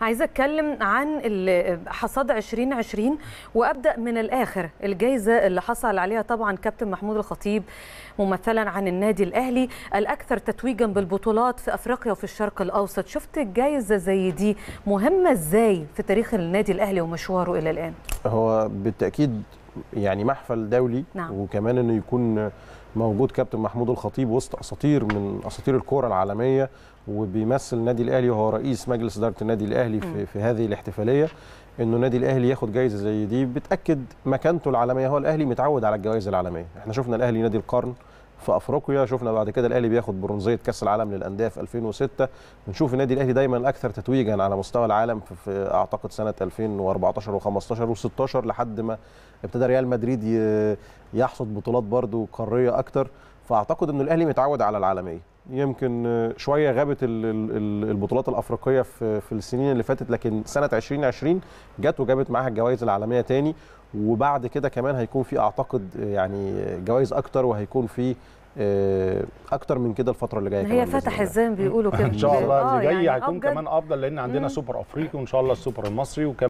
عايزه اتكلم عن حصاد 2020 وابدا من الاخر الجائزه اللي حصل عليها طبعا كابتن محمود الخطيب ممثلا عن النادي الاهلي الاكثر تتويجا بالبطولات في افريقيا وفي الشرق الاوسط شفت الجائزه زي دي مهمه ازاي في تاريخ النادي الاهلي ومشواره الى الان هو بالتاكيد يعني محفل دولي نعم. وكمان انه يكون موجود كابتن محمود الخطيب وسط اساطير من اساطير الكوره العالميه وبيمثل النادي الاهلي وهو رئيس مجلس اداره النادي الاهلي في, في هذه الاحتفاليه انه النادي الاهلي ياخد جايزه زي دي بتاكد مكانته العالميه هو الاهلي متعود على الجوائز العالميه احنا شفنا الاهلي نادي القرن في افريقيا شفنا بعد كده الاهلي بياخد برونزيه كاس العالم للانديه في 2006 بنشوف النادي الاهلي دايما الاكثر تتويجا على مستوى العالم في اعتقد سنه 2014 و15 و16 لحد ما ابتدى ريال مدريد يحصد بطولات برضو قاريه اكثر فاعتقد ان الاهلي متعود على العالميه يمكن شويه غابت البطولات الافريقيه في السنين اللي فاتت لكن سنه 2020 جت وجابت معاها الجوائز العالميه تاني وبعد كده كمان هيكون في اعتقد يعني جوائز اكتر وهيكون في آه، اكتر من كده الفتره اللي جايه هي فتح الزين بيقولوا كده ان شاء الله اللي آه، جاي يعني هيكون كمان افضل لان عندنا سوبر افريقي وان شاء الله السوبر المصري وكمان